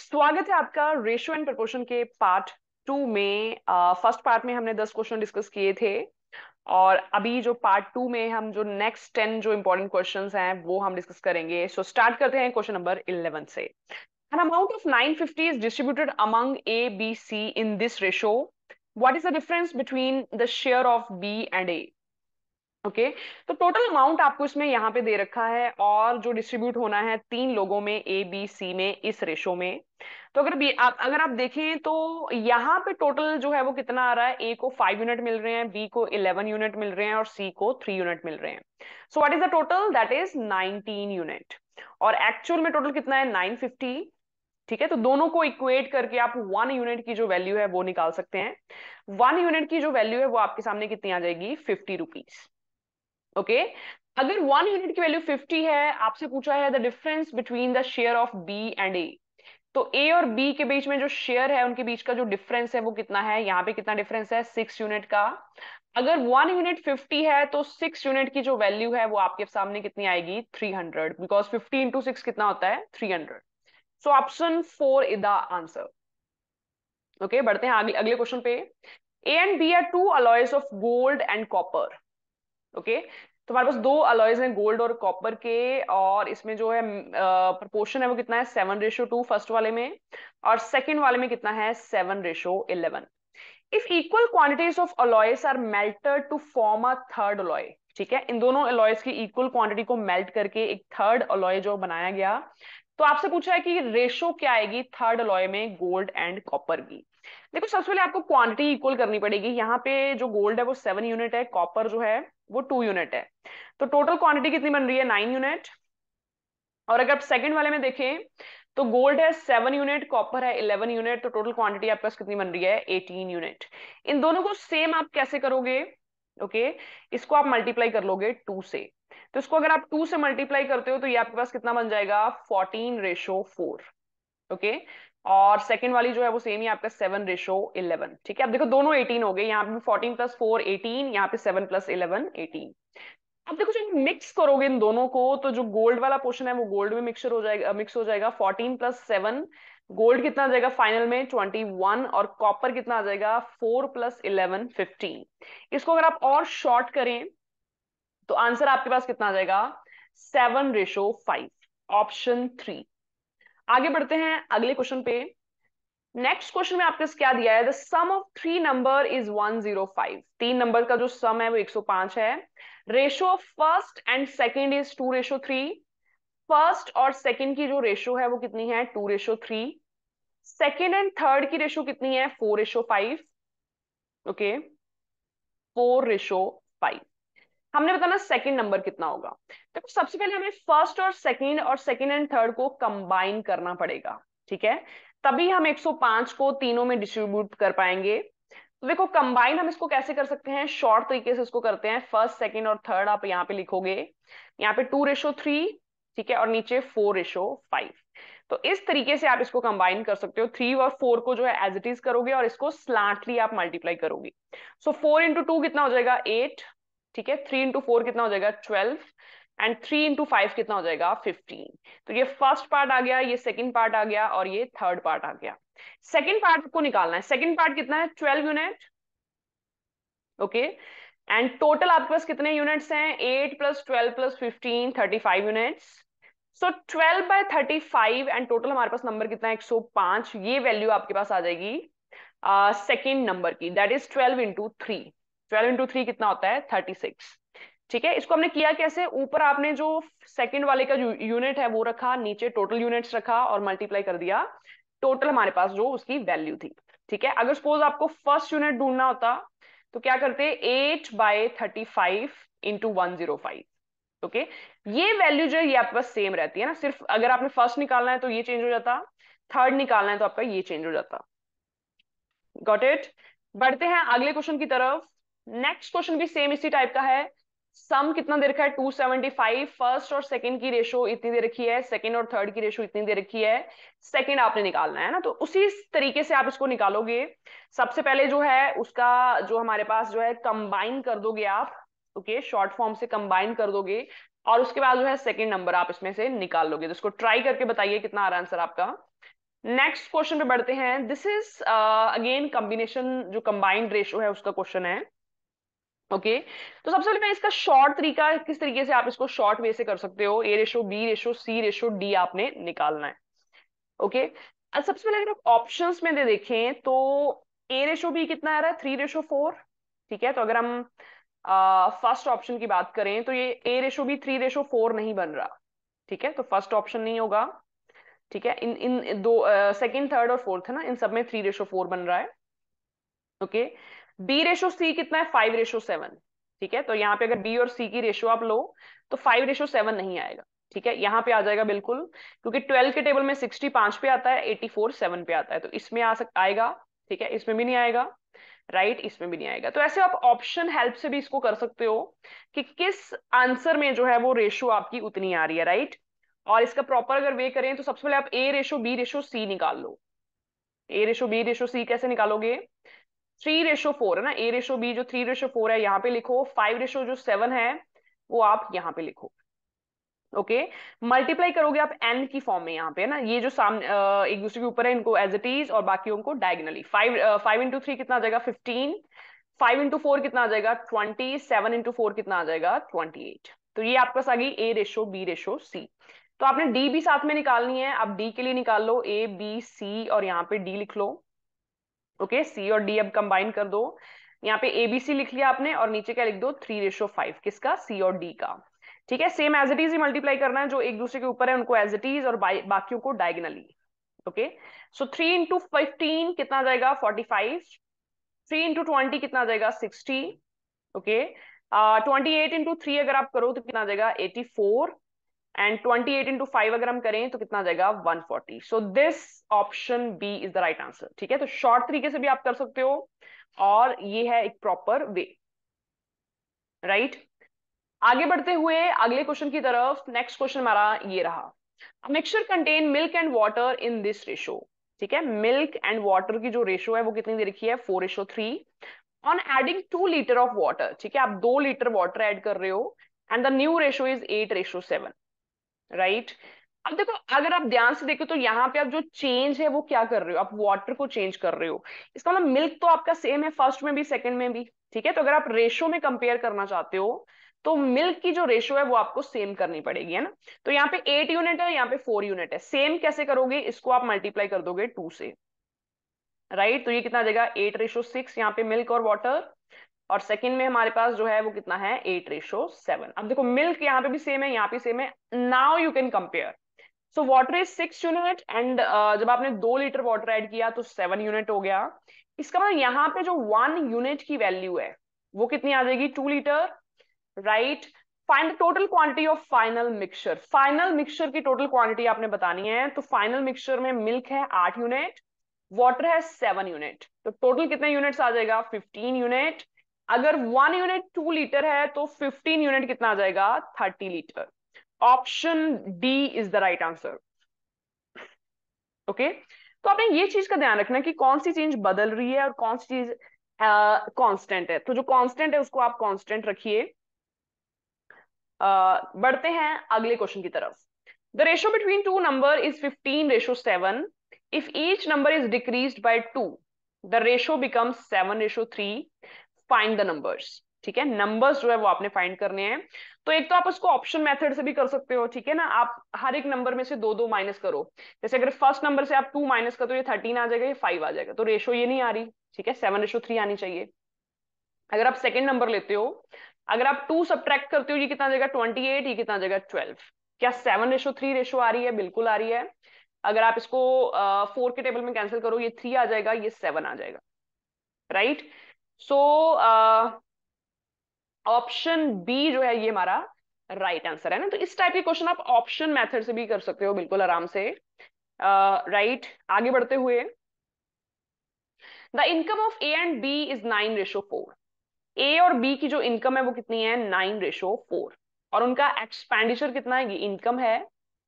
स्वागत है आपका रेशो एंड प्रपोर्शन के पार्ट टू में फर्स्ट पार्ट में हमने दस क्वेश्चन डिस्कस किए थे और अभी जो पार्ट टू में हम जो नेक्स्ट टेन जो इम्पोर्टेंट क्वेश्चन हैं वो हम डिस्कस करेंगे सो so, स्टार्ट करते हैं क्वेश्चन नंबर इलेवन से an amount of nine fifty is distributed among A B C in this ratio what is the difference between the share of B and A okay okay, तो total amount आपको इसमें यहाँ पे दे रखा है और जो डिस्ट्रीब्यूट होना है तीन लोगों में ए बी सी में इस रेशो में तो अगर भी आप अगर आप देखें तो यहाँ पे टोटल जो है वो कितना आ रहा है ए को फाइव यूनिट मिल रहे हैं बी को इलेवन यूनिट मिल रहे हैं और सी को थ्री यूनिट मिल रहे हैं so what is the total that is nineteen unit और एक्चुअल में टोटल कितना है नाइन फिफ्टी ठीक है तो दोनों को इक्वेट करके आप वन यूनिट की जो वैल्यू है वो निकाल सकते हैं वन यूनिट की जो वैल्यू है वो आपके सामने कितनी आ जाएगी फिफ्टी रुपीज ओके अगर वन यूनिट की वैल्यू फिफ्टी है आपसे पूछा है the difference between the share of B and A तो ए और बी के बीच में जो शेयर है उनके बीच का जो डिफरेंस है वो कितना है यहाँ पे कितना डिफरेंस है सिक्स यूनिट का अगर वन यूनिट फिफ्टी है तो सिक्स यूनिट की जो वैल्यू है वो आपके सामने कितनी आएगी three hundred because fifty into six कितना होता है three hundred so option four is the answer okay बढ़ते हैं अगले क्वेश्चन पे A and B are two alloys of gold and copper okay तुम्हारे पास दो अलॉयज हैं गोल्ड और कॉपर के और इसमें जो है प्रपोर्शन है वो कितना है सेवन रेशो टू फर्स्ट वाले में और सेकेंड वाले में कितना है seven ratio eleven if equal quantities of alloys are melted to form a third alloy ठीक है इन दोनों अलॉयस की इक्वल क्वांटिटी को मेल्ट करके एक थर्ड अलॉय जो बनाया गया तो आपसे पूछा है कि रेशो क्या आएगी थर्ड लॉय में गोल्ड एंड कॉपर की देखो सबसे पहले आपको क्वांटिटी इक्वल करनी पड़ेगी यहाँ पे जो गोल्ड है वो सेवन यूनिट है कॉपर जो है वो टू यूनिट है तो टोटल क्वांटिटी कितनी बन रही है नाइन यूनिट और अगर आप सेकंड वाले में देखें तो गोल्ड है सेवन यूनिट कॉपर है इलेवन यूनिट तो टोटल क्वांटिटी आपके पास कितनी बन रही है एटीन यूनिट इन दोनों को सेम आप कैसे करोगे ओके okay? इसको आप मल्टीप्लाई कर लोगे टू से तो इसको अगर आप टू से मल्टीप्लाई करते हो तो ये आपके पास कितना बन जाएगा फोर्टीन रेशो फोर ओके और सेकंड वाली जो है वो सेम ही आपका सेवन रेशो इलेवन ठीक है अब देखो दोनों एटीन हो गए यहाँ पे फोर्टीन प्लस फोर एटीन यहाँ पे सेवन प्लस इलेवन एटीन अब देखो जब मिक्स करोगे इन दोनों को तो जो गोल्ड वाला पोर्शन है वो गोल्ड में मिक्सर हो जाएगा मिक्स uh, हो जाएगा फोर्टीन प्लस सेवन गोल्ड कितना आ जाएगा फाइनल में ट्वेंटी वन और कॉपर कितना आ जाएगा फोर प्लस इलेवन फिफ्टीन इसको अगर आप और शॉर्ट करें तो आंसर आपके पास कितना आ जाएगा seven ratio five option three आगे बढ़ते हैं अगले क्वेश्चन पे नेक्स्ट क्वेश्चन में आपके क्या दिया है the sum of three number is one zero five तीन नंबर का जो सम है वो एक सौ पांच है ratio of first and second is two ratio three first और सेकेंड की जो रेशो है वो कितनी है two ratio three second and third की रेशो कितनी है four ratio five okay four ratio five हमने बताना सेकंड नंबर कितना होगा देखो तो सबसे पहले हमें फर्स्ट और सेकंड और सेकंड एंड थर्ड को कंबाइन करना पड़ेगा ठीक है तभी हम 105 को तीनों में डिस्ट्रीब्यूट कर पाएंगे तो देखो कंबाइन हम इसको कैसे कर सकते हैं शॉर्ट तरीके से इसको करते हैं फर्स्ट सेकेंड और थर्ड आप यहाँ पे लिखोगे यहाँ पे टू रेशो थ्री ठीक है और नीचे फोर रेशो फाइव तो इस तरीके से आप इसको कंबाइन कर सकते हो थ्री और फोर को जो है एज इट इज करोगे और इसको स्लांटली आप मल्टीप्लाई करोगे सो फोर इंटू टू कितना हो जाएगा एट ठीक है थ्री इंटू फोर कितना हो जाएगा twelve and three into five कितना हो जाएगा फिफ्टीन तो ये फर्स्ट पार्ट आ गया ये सेकेंड पार्ट आ गया और ये थर्ड पार्ट आ गया सेकेंड पार्ट को निकालना है सेकेंड पार्ट कितना है twelve unit okay and total आपके पास कितने यूनिट्स हैं eight plus twelve plus fifteen thirty five units so twelve by thirty five and total हमारे पास नंबर कितना है एक सौ पांच ये वैल्यू आपके पास आ जाएगी सेकेंड uh, नंबर की that is twelve into three twelve into three कितना होता है थर्टी सिक्स ठीक है इसको हमने किया कैसे ऊपर आपने जो सेकंड वाले का यूनिट है वो रखा नीचे टोटल यूनिट्स रखा और मल्टीप्लाई कर दिया टोटल हमारे पास जो उसकी वैल्यू थी ठीक है अगर सपोज आपको फर्स्ट यूनिट ढूंढना होता तो क्या करते eight by thirty five into one zero five okay ये वैल्यू जो है ये आपके पास सेम रहती है ना सिर्फ अगर आपने फर्स्ट निकालना है तो ये चेंज हो जाता थर्ड निकालना है तो आपका ये चेंज हो जाता गॉट इट बढ़ते हैं अगले क्वेश्चन की तरफ नेक्स्ट क्वेश्चन भी सेम इसी टाइप का है सम कितना दे रखा है 275 फर्स्ट और सेकंड की रेशो इतनी दे रखी है सेकंड और थर्ड की रेशो इतनी दे रखी है सेकंड आपने निकालना है ना तो उसी तरीके से आप इसको निकालोगे सबसे पहले जो है उसका जो हमारे पास जो है कंबाइन कर दोगे आप ओके शॉर्ट फॉर्म से कंबाइन कर दोगे और उसके बाद जो है सेकेंड नंबर आप इसमें से निकाल लोगे तो इसको ट्राई करके बताइए कितना आ रहा आंसर आपका नेक्स्ट क्वेश्चन पे बढ़ते हैं दिस इज अगेन कॉम्बिनेशन जो कंबाइंड रेशो है उसका क्वेश्चन है ओके तो सबसे पहले मैं इसका शॉर्ट तरीका किस तरीके से आप इसको शॉर्ट वे से कर सकते हो A ratio B ratio C ratio D आपने निकालना है ओके okay? सबसे पहले अगर आप ऑप्शन में दे देखें तो ए रेशो बी कितना आ रहा है थ्री रेशो फोर ठीक है तो अगर हम फर्स्ट uh, ऑप्शन की बात करें तो ये A ratio B three ratio four नहीं बन रहा ठीक है तो फर्स्ट ऑप्शन नहीं होगा ठीक है इन इन दो सेकंड थर्ड और फोर्थ है ना इन सब में थ्री रेशो फोर बन रहा है okay okay? B ratio C कितना है फाइव रेशो सेवन ठीक है तो यहाँ पे अगर बी और सी की रेशो आप लो तो फाइव रेशो सेवन नहीं आएगा ठीक है यहाँ पे आ जाएगा बिल्कुल क्योंकि ट्वेल्व के टेबल में सिक्सटी पांच पे आता है एटी फोर सेवन पे आता है तो इसमें आ सक आएगा ठीक है इसमें भी नहीं आएगा राइट right, इसमें भी नहीं आएगा तो ऐसे आप ऑप्शन हेल्प से भी इसको कर सकते हो कि किस आंसर में जो है वो रेशो आपकी उतनी आ रही है राइट और इसका प्रॉपर अगर वे करें तो सबसे पहले आप A ratio B ratio C निकाल लो A ratio B ratio C कैसे निकालोगे थ्री रेशो फोर है ना ए रेशो बी जो थ्री रेशो फोर है यहाँ पे लिखो फाइव रेशो जो सेवन है वो आप यहाँ पे लिखो ओके okay? मल्टीप्लाई करोगे आप एन की फॉर्म में यहाँ पे है ना ये जो सामने एक दूसरे के ऊपर है इनको एज इट इज और बाकी उनको diagonally five five into three कितना आ जाएगा फिफ्टीन फाइव इंटू फोर कितना आ जाएगा ट्वेंटी सेवन इंटू फोर कितना आ जाएगा ट्वेंटी एट तो ये आपके पास आ गई A ratio B ratio C तो आपने डी भी साथ में निकालनी है आप डी के लिए निकाल लो ए बी सी और यहाँ पे डी लिख लो ओके सी और डी अब कंबाइन कर दो यहाँ पे एबीसी लिख लिया आपने और नीचे क्या लिख दो थ्री रेशो फाइव किसका सी और डी का ठीक है सेम एज इट इज ही मल्टीप्लाई करना है जो एक दूसरे के ऊपर है उनको एज इट इज और बाकी को diagonally okay so three into fifteen कितना जाएगा forty five three into twenty कितना जाएगा sixty okay twenty eight into three अगर आप करो तो कितना जाएगा eighty four and twenty eight into five अगर हम करें तो कितना जाएगा one forty so this option B is the right answer ठीक है तो शॉर्ट तरीके से भी आप कर सकते हो और ये है एक प्रॉपर वे राइट आगे बढ़ते हुए अगले क्वेश्चन की तरफ नेक्स्ट क्वेश्चन हमारा ये रहा mixture contain milk and water in this ratio ठीक है मिल्क एंड वाटर की जो रेशो है वो कितनी दे रखी है four ratio three on adding two litre of water ठीक है आप दो लीटर वाटर एड कर रहे हो and the new ratio is eight ratio seven right right? अब देखो अगर आप ध्यान से देखो तो यहाँ पे आप जो चेंज है वो क्या कर रहे हो आप वाटर को चेंज कर रहे हो इसका मतलब मिल्क तो आपका सेम है फर्स्ट में भी सेकंड में भी ठीक है तो अगर आप रेशो में कंपेयर करना चाहते हो तो मिल्क की जो रेशो है वो आपको सेम करनी पड़ेगी है ना तो यहाँ पे एट यूनिट है यहाँ पे फोर यूनिट है सेम कैसे करोगे इसको आप मल्टीप्लाई कर दोगे टू से राइट right? तो ये कितना देगा एट रेशो सिक्स यहाँ पे मिल्क और वाटर और सेकंड में हमारे पास जो है वो कितना है एट रेशो सेवन अब देखो मिल्क यहाँ पे भी सेम है यहाँ पे सेम है now you can compare so water is six unit and जब आपने दो लीटर वाटर ऐड किया तो सेवन यूनिट हो गया इसका मतलब यहाँ पे जो वन यूनिट की वैल्यू है वो कितनी आ जाएगी two litre right find total quantity of final mixture final mixture की टोटल क्वांटिटी आपने बतानी है तो फाइनल मिक्सचर में मिल्क है आठ यूनिट वाटर है सेवन यूनिट तो टोटल कितने यूनिट्स आ जाएगा फिफ्टीन यूनिट अगर वन यूनिट टू लीटर है तो फिफ्टीन यूनिट कितना आ जाएगा thirty litre option D is the right answer okay तो आपने ये चीज का ध्यान रखना कि कौन सी चीज बदल रही है और कौन सी चीज कांस्टेंट है तो जो कांस्टेंट है उसको आप कांस्टेंट रखिए बढ़ते हैं अगले क्वेश्चन की तरफ the ratio between two number is fifteen ratio seven if each number is decrease by two the ratio becomes seven ratio three find the numbers ठीक है नंबर्स जो है वो आपने फाइंड करने हैं तो एक तो आप उसको ऑप्शन मेथड से भी कर सकते हो ठीक है ना आप हर एक नंबर में से दो दो माइनस करो जैसे अगर फर्स्ट नंबर से आप टू माइनस करो तो ये थर्टीन आ जाएगा ये फाइव आ जाएगा तो रेशो ये नहीं आ रही ठीक है सेवन रेशो थ्री आनी चाहिए अगर आप सेकेंड नंबर लेते हो अगर आप टू सब्ट्रैक्ट करते हो ये कितना जगह ट्वेंटी एट ये कितना जगह ट्वेल्व क्या सेवन रेशो थ्री रेशो आ रही है बिल्कुल आ रही है अगर आप इसको फोर uh, के टेबल में कैंसिल करो ये थ्री आ जाएगा ये सेवन आ जाएगा right right? So option B जो है ये हमारा राइट आंसर है ना तो इस टाइप के क्वेश्चन आप ऑप्शन मेथड से भी कर सकते हो बिल्कुल आराम से राइट uh, right, आगे बढ़ते हुए the income of A and B is nine ratio four A और बी की जो इनकम है वो कितनी है नाइन रेशो फोर और उनका एक्सपेंडिचर कितना है ये इनकम है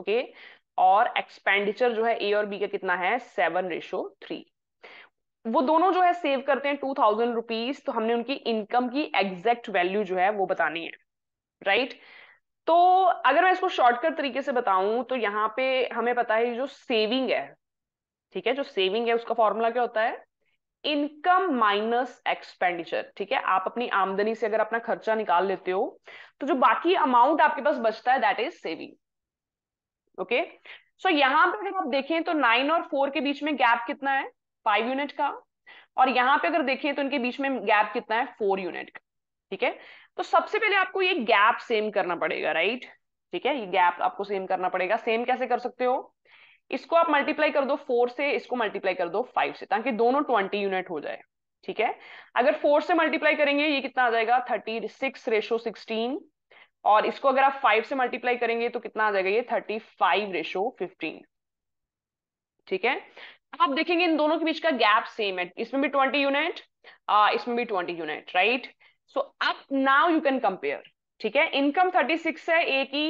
ओके okay? और एक्सपेंडिचर जो है ए और बी का कितना है सेवन रेशो थ्री वो दोनों जो है सेव करते हैं टू थाउजेंड रुपीज तो हमने उनकी इनकम की एग्जैक्ट वैल्यू जो है वो बतानी है राइट तो अगर मैं इसको शॉर्टकट तरीके से बताऊं तो यहाँ पे हमें पता है जो सेविंग है ठीक है जो सेविंग है उसका फॉर्मूला क्या होता है इनकम माइनस एक्सपेंडिचर ठीक है आप अपनी आमदनी से अगर अपना खर्चा निकाल लेते हो तो जो बाकी अमाउंट आपके पास बचता है that is saving okay so यहां पर अगर आप देखें तो नाइन और फोर के बीच में गैप कितना है फाइव यूनिट का और यहाँ पे अगर देखें तो इनके बीच में गैप कितना है फोर यूनिट का ठीक है तो सबसे पहले आपको ये गैप सेम करना पड़ेगा राइट ठीक है ये गैप आपको सेम करना पड़ेगा सेम कैसे कर सकते हो इसको आप मल्टीप्लाई कर दो फोर से इसको मल्टीप्लाई कर दो फाइव से ताकि दोनों ट्वेंटी यूनिट हो जाए ठीक है अगर फोर से मल्टीप्लाई करेंगे ये कितना आ जाएगा थर्टी सिक्स रेशो सिक्सटीन और इसको अगर आप फाइव से मल्टीप्लाई करेंगे तो कितना आ जाएगा ये थर्टी फाइव रेशो फिफ्टीन ठीक है आप देखेंगे इन दोनों के बीच का गैप सेम है इसमें भी ट्वेंटी यूनिट इसमें भी ट्वेंटी यूनिट राइट सो अब नाउ यू कैन कंपेयर ठीक है इनकम थर्टी सिक्स है ए की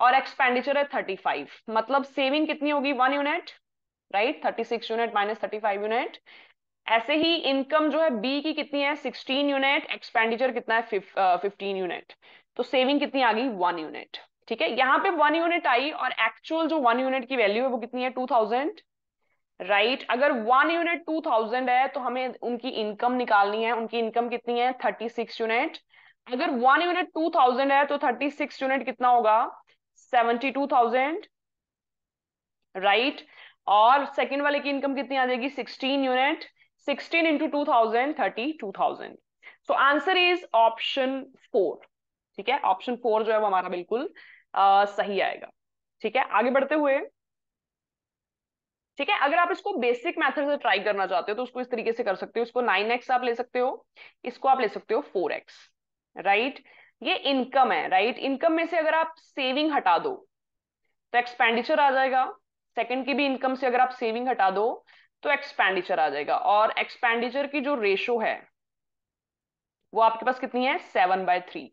और एक्सपेंडिचर है थर्टी फाइव मतलब सेविंग कितनी होगी one unit right thirty six unit minus thirty five unit ऐसे ही इनकम जो है बी की कितनी है सिक्सटीन यूनिट एक्सपेंडिचर कितना है फिफ्टीन यूनिट तो सेविंग कितनी आ गई वन यूनिट ठीक है यहाँ पे वन यूनिट आई और एक्चुअल जो वन यूनिट की वैल्यू है वो कितनी है टू थाउजेंड राइट right? अगर वन यूनिट टू थाउजेंड है तो हमें उनकी इनकम निकालनी है उनकी इनकम कितनी है थर्टी सिक्स यूनिट अगर वन यूनिट टू थाउजेंड है तो थर्टी सिक्स यूनिट कितना होगा सेवेंटी टू थाउजेंड राइट और सेकेंड वाले की इनकम कितनी आ जाएगी sixteen unit sixteen into two thousand thirty two thousand so answer is option four ठीक है ऑप्शन फोर जो है वो हमारा बिल्कुल आ, सही आएगा ठीक है आगे बढ़ते हुए ठीक है अगर आप इसको बेसिक मेथड से ट्राई करना चाहते हो तो उसको इस तरीके से कर सकते हो इसको नाइन एक्स आप ले सकते हो इसको आप ले सकते हो फोर एक्स राइट ये इनकम है राइट इनकम में से अगर आप सेविंग हटा दो तो एक्सपेंडिचर आ जाएगा सेकंड की भी इनकम से अगर आप सेविंग हटा दो तो एक्सपेंडिचर आ जाएगा और एक्सपेंडिचर की जो रेशो है वो आपके पास कितनी है सेवन बाय थ्री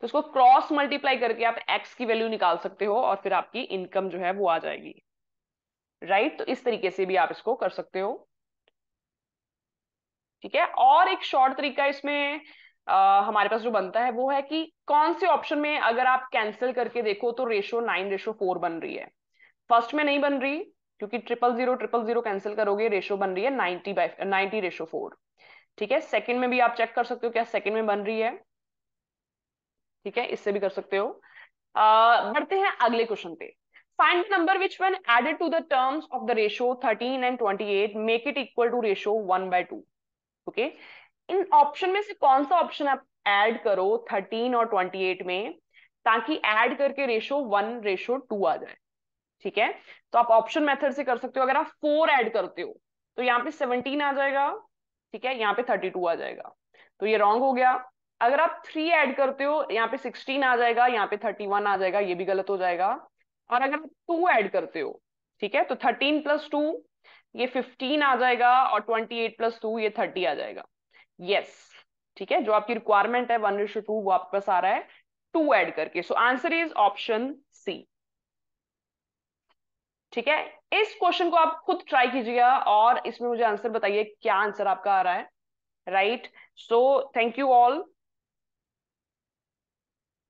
तो उसको क्रॉस मल्टीप्लाई करके आप एक्स की वैल्यू निकाल सकते हो और फिर आपकी इनकम जो है वो आ जाएगी राइट तो इस तरीके से भी आप इसको कर सकते हो ठीक है और एक शॉर्ट तरीका इसमें आ, हमारे पास जो बनता है वो है कि कौन से ऑप्शन में अगर आप कैंसिल करके देखो तो रेशो नाइन रेशो फोर बन रही है फर्स्ट में नहीं बन रही क्योंकि triple zero triple zero cancel करोगे रेशो बन रही है ninety by ninety ratio four ठीक है सेकंड में भी आप चेक कर सकते हो क्या सेकंड में बन रही है ठीक है इससे भी कर सकते हो बढ़ते हैं अगले क्वेश्चन पे find the number which when added to the terms of the ratio 13 and 28 make it equal to ratio 1 by 2 okay इन ऑप्शन में से कौन सा ऑप्शन आप ऐड करो 13 और 28 में ताकि ऐड करके रेशो वन रेशो टू आ जाए ठीक है तो आप ऑप्शन मेथड से कर सकते हो अगर आप फोर ऐड करते हो तो यहाँ पे 17 आ जाएगा ठीक है यहाँ पे 32 आ जाएगा तो ये रॉन्ग हो गया अगर आप थ्री ऐड करते हो यहाँ पे 16 आ जाएगा यहाँ पे 31 आ जाएगा ये भी गलत हो जाएगा और अगर आप टू ऐड करते हो ठीक है तो थर्टीन प्लस टू ये फिफ्टीन आ जाएगा और ट्वेंटी एट प्लस टू ये थर्टी आ जाएगा यस yes, ठीक है जो आपकी रिक्वायरमेंट है वन रिश टू वो आपके पास आ रहा है टू ऐड करके so answer is option C ठीक है इस क्वेश्चन को आप खुद ट्राई कीजिएगा और इसमें मुझे आंसर बताइए क्या आंसर आपका आ रहा है right so thank you all